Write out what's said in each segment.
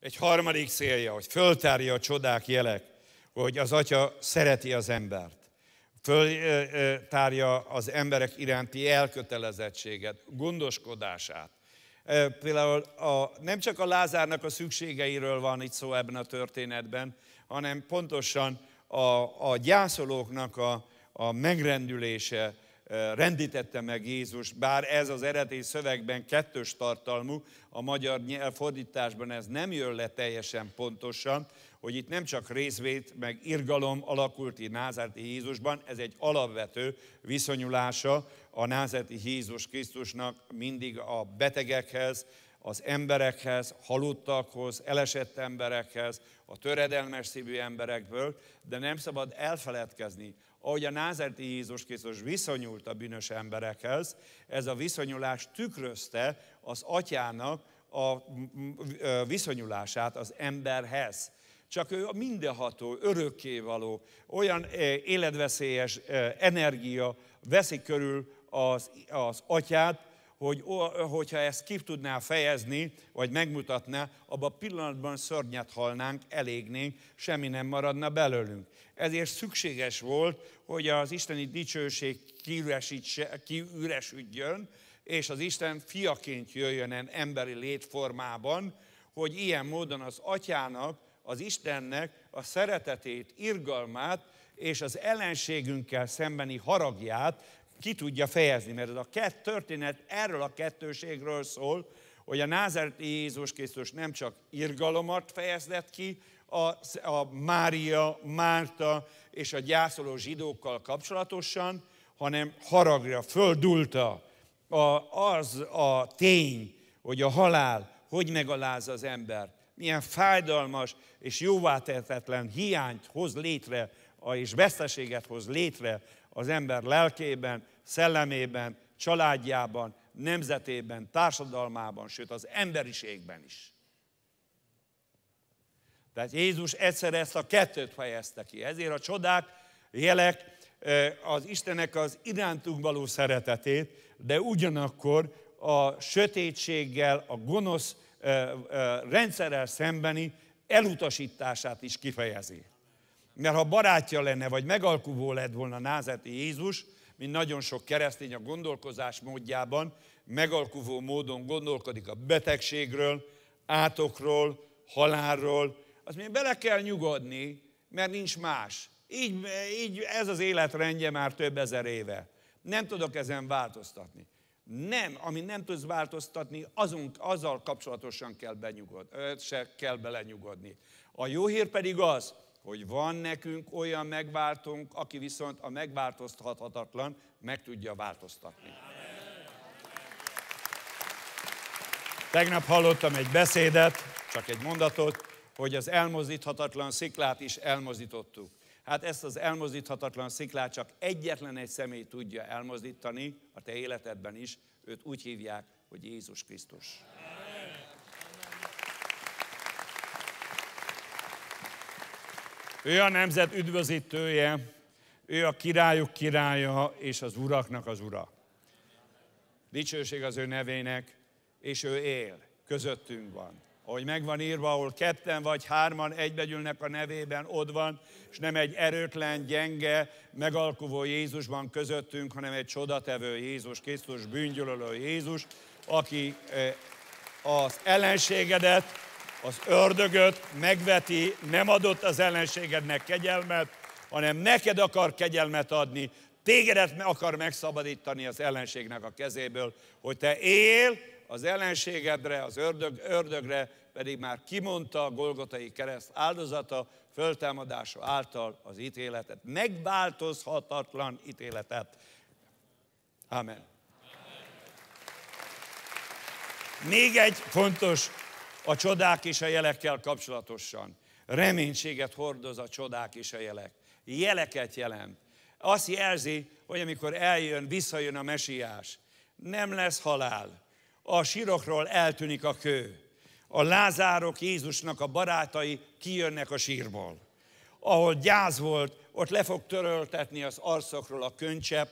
Egy harmadik célja, hogy föltárja a csodák jelek, hogy az atya szereti az embert. Föltárja az emberek iránti elkötelezettséget, gondoskodását. Például a, nem csak a Lázárnak a szükségeiről van itt szó ebben a történetben, hanem pontosan a, a gyászolóknak a, a megrendülése, rendítette meg Jézus, bár ez az eredeti szövegben kettős tartalmú, a magyar fordításban ez nem jön le teljesen pontosan, hogy itt nem csak részvét, meg irgalom alakult ki Názárti Jézusban, ez egy alapvető viszonyulása a Názárti Jézus Krisztusnak mindig a betegekhez, az emberekhez, halottakhoz, elesett emberekhez, a töredelmes szívű emberekből, de nem szabad elfeledkezni, ahogy a názerti Jézus Krisztus viszonyult a bűnös emberekhez, ez a viszonyulás tükrözte az atyának a viszonyulását az emberhez csak ő a mindenható, örökkévaló, olyan életveszélyes energia veszi körül az, az atyát, hogy hogyha ezt ki tudná fejezni, vagy megmutatná, abban a pillanatban szörnyet halnánk, elégnénk, semmi nem maradna belőlünk. Ezért szükséges volt, hogy az isteni dicsőség kiüresüdjön, és az Isten fiaként jöjjön en emberi létformában, hogy ilyen módon az atyának, az Istennek a szeretetét, irgalmát és az ellenségünkkel szembeni haragját ki tudja fejezni, mert ez a két történet erről a kettőségről szól, hogy a názáreti Jézus Krisztus nem csak irgalomat fejezett ki a, a Mária, Márta és a gyászoló zsidókkal kapcsolatosan, hanem haragra földulta a, az a tény, hogy a halál hogy megaláz az ember, milyen fájdalmas és jóvátehetetlen hiányt hoz létre és veszteséget hoz létre az ember lelkében, szellemében, családjában, nemzetében, társadalmában, sőt az emberiségben is. Tehát Jézus egyszer ezt a kettőt fejezte ki. Ezért a csodák, jelek az Istenek az irántunk való szeretetét, de ugyanakkor a sötétséggel, a gonosz rendszerrel szembeni elutasítását is kifejezi. Mert ha barátja lenne, vagy megalkuvó lett volna názeti Jézus, mint nagyon sok keresztény a gondolkozás módjában, megalkuvó módon gondolkodik a betegségről, átokról, halálról. Azt mondja, bele kell nyugodni, mert nincs más. Így, így ez az életrendje már több ezer éve. Nem tudok ezen változtatni. Nem, ami nem tudsz változtatni, azon, azzal kapcsolatosan kell, benyugod, se kell belenyugodni. A jó hír pedig az, hogy van nekünk olyan megváltunk, aki viszont a megváltoztathatatlan meg tudja változtatni. Tegnap hallottam egy beszédet, csak egy mondatot, hogy az elmozdíthatatlan sziklát is elmozdítottuk. Hát ezt az elmozdíthatatlan sziklát csak egyetlen egy személy tudja elmozdítani, a te életedben is, őt úgy hívják, hogy Jézus Krisztus. Amen. Ő a nemzet üdvözítője, ő a királyok királya és az uraknak az ura. Dicsőség az ő nevének, és ő él, közöttünk van. Ahogy megvan írva, ahol ketten vagy hárman egybegyülnek a nevében, ott van, és nem egy erőtlen, gyenge, megalkuvó Jézus van közöttünk, hanem egy csodatevő Jézus Krisztus, bűngyölölő Jézus, aki eh, az ellenségedet az ördögöt megveti, nem adott az ellenségednek kegyelmet, hanem neked akar kegyelmet adni, tégedet akar megszabadítani az ellenségnek a kezéből, hogy te él az ellenségedre, az ördög, ördögre, pedig már kimondta a Golgotai kereszt áldozata, föltámadása által az ítéletet, megváltozhatatlan ítéletet. Amen. Még egy fontos a csodák és a jelekkel kapcsolatosan. Reménységet hordoz a csodák és a jelek. Jeleket jelent. Azt jelzi, hogy amikor eljön, visszajön a mesiás, nem lesz halál. A sírokról eltűnik a kő. A lázárok Jézusnak a barátai kijönnek a sírból. Ahol gyáz volt, ott le fog töröltetni az arszokról a könycsepp,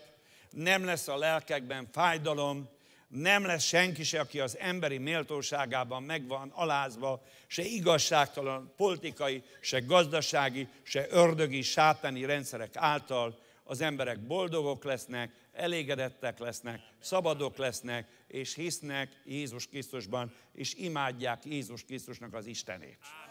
nem lesz a lelkekben fájdalom, nem lesz senki se, aki az emberi méltóságában megvan alázva, se igazságtalan politikai, se gazdasági, se ördögi, sátáni rendszerek által. Az emberek boldogok lesznek, elégedettek lesznek, szabadok lesznek, és hisznek Jézus Krisztusban, és imádják Jézus Krisztusnak az Istenét.